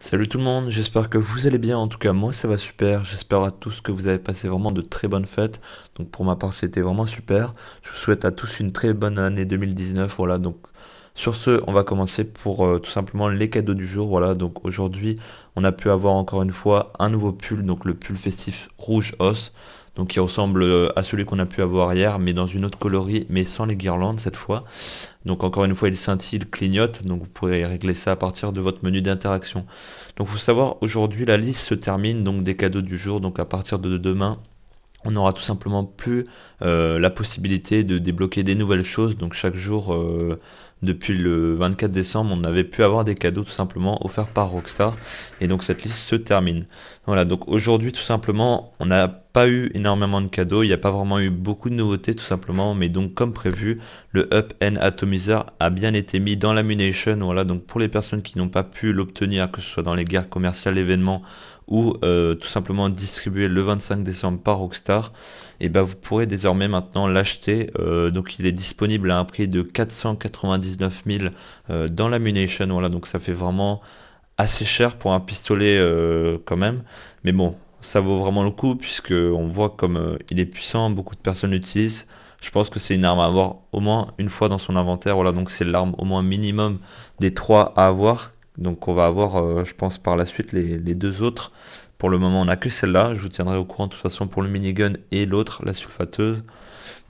Salut tout le monde, j'espère que vous allez bien, en tout cas moi ça va super, j'espère à tous que vous avez passé vraiment de très bonnes fêtes, donc pour ma part c'était vraiment super, je vous souhaite à tous une très bonne année 2019, voilà donc sur ce on va commencer pour euh, tout simplement les cadeaux du jour, voilà donc aujourd'hui on a pu avoir encore une fois un nouveau pull, donc le pull festif rouge os, donc qui ressemble euh, à celui qu'on a pu avoir hier, mais dans une autre colorie, mais sans les guirlandes cette fois. Donc encore une fois, il scintille, clignote, donc vous pourrez régler ça à partir de votre menu d'interaction. Donc faut savoir, aujourd'hui la liste se termine donc des cadeaux du jour, donc à partir de demain, on n'aura tout simplement plus euh, la possibilité de débloquer des nouvelles choses. Donc chaque jour, euh, depuis le 24 décembre, on avait pu avoir des cadeaux tout simplement offerts par Rockstar. Et donc cette liste se termine. Voilà, donc aujourd'hui, tout simplement, on n'a pas eu énormément de cadeaux, il n'y a pas vraiment eu beaucoup de nouveautés, tout simplement, mais donc, comme prévu, le Up N Atomizer a bien été mis dans la voilà, donc pour les personnes qui n'ont pas pu l'obtenir, que ce soit dans les guerres commerciales, événements, ou euh, tout simplement distribué le 25 décembre par Rockstar, et eh ben vous pourrez désormais maintenant l'acheter, euh, donc il est disponible à un prix de 499 000 euh, dans la voilà, donc ça fait vraiment assez cher pour un pistolet euh, quand même. Mais bon, ça vaut vraiment le coup puisque on voit comme euh, il est puissant, beaucoup de personnes l'utilisent. Je pense que c'est une arme à avoir au moins une fois dans son inventaire. Voilà, donc c'est l'arme au moins minimum des trois à avoir. Donc on va avoir, euh, je pense, par la suite les deux autres. Pour le moment, on n'a que celle-là. Je vous tiendrai au courant de toute façon pour le minigun et l'autre, la sulfateuse.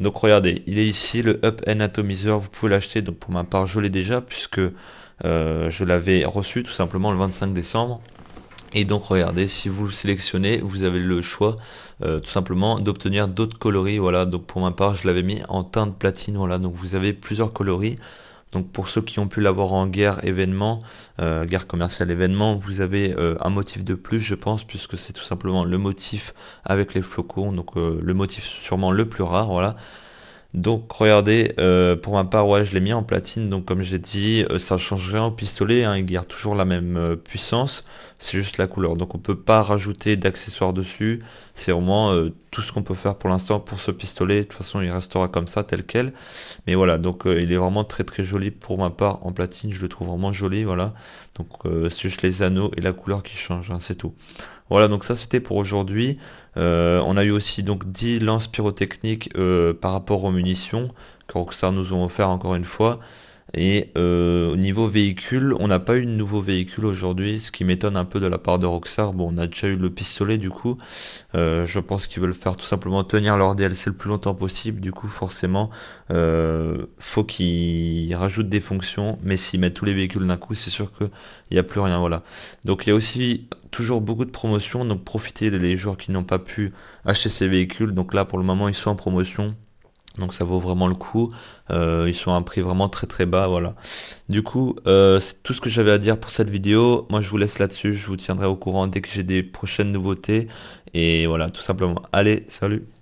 Donc regardez, il est ici le Up N Atomizer. Vous pouvez l'acheter. Donc pour ma part, je l'ai déjà puisque euh, je l'avais reçu tout simplement le 25 décembre. Et donc regardez, si vous le sélectionnez, vous avez le choix euh, tout simplement d'obtenir d'autres coloris. Voilà, donc pour ma part, je l'avais mis en teinte platine. Voilà, donc vous avez plusieurs coloris. Donc pour ceux qui ont pu l'avoir en guerre événement, euh, guerre commerciale événement, vous avez euh, un motif de plus je pense puisque c'est tout simplement le motif avec les flocons, donc euh, le motif sûrement le plus rare, voilà. Donc regardez, euh, pour ma part, ouais, je l'ai mis en platine, donc comme j'ai dit, euh, ça ne change rien au pistolet, hein, il garde toujours la même euh, puissance, c'est juste la couleur. Donc on ne peut pas rajouter d'accessoires dessus, c'est vraiment tout ce qu'on peut faire pour l'instant pour ce pistolet, de toute façon il restera comme ça, tel quel. Mais voilà, donc il est vraiment très très joli pour ma part en platine, je le trouve vraiment joli, voilà. Donc c'est juste les anneaux et la couleur qui changent, hein, c'est tout. Voilà, donc ça c'était pour aujourd'hui. Euh, on a eu aussi donc 10 lances pyrotechniques euh, par rapport aux munitions que Rockstar nous ont offert encore une fois. Et euh, au niveau véhicule, on n'a pas eu de nouveau véhicule aujourd'hui, ce qui m'étonne un peu de la part de Roxar, Bon, on a déjà eu le pistolet du coup. Euh, je pense qu'ils veulent faire tout simplement tenir leur DLC le plus longtemps possible. Du coup, forcément, euh, faut qu'ils rajoutent des fonctions. Mais s'ils mettent tous les véhicules d'un coup, c'est sûr qu'il n'y a plus rien. Voilà. Donc il y a aussi toujours beaucoup de promotions. Donc profitez les joueurs qui n'ont pas pu acheter ces véhicules. Donc là, pour le moment, ils sont en promotion donc ça vaut vraiment le coup. Euh, ils sont à un prix vraiment très très bas, voilà. Du coup, euh, c'est tout ce que j'avais à dire pour cette vidéo. Moi, je vous laisse là-dessus. Je vous tiendrai au courant dès que j'ai des prochaines nouveautés. Et voilà, tout simplement. Allez, salut